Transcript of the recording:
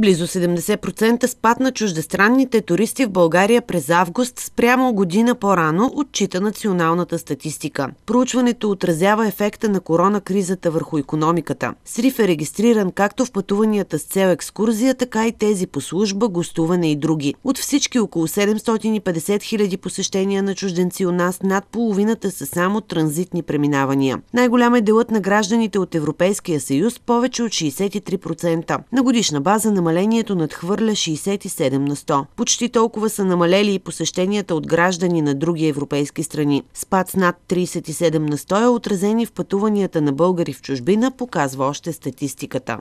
Близо 70% спад на чуждестранните туристи в България през август спрямо година по-рано отчита националната статистика. Проучването отразява ефекта на корона кризата върху економиката. Сриф е регистриран както в пътуванията с цел екскурзия, така и тези по служба, гостуване и други. От всички около 750 хиляди посещения на чужденци у нас над половината са само транзитни преминавания. Най-голям е делът на гражданите от Европейския съюз, повече от 63%. На годишна база на намалението надхвърля 67 на 100. Почти толкова са намалели и посещенията от граждани на други европейски страни. Спад с над 37 на 100 е отразени в пътуванията на българи в чужбина, показва още статистиката.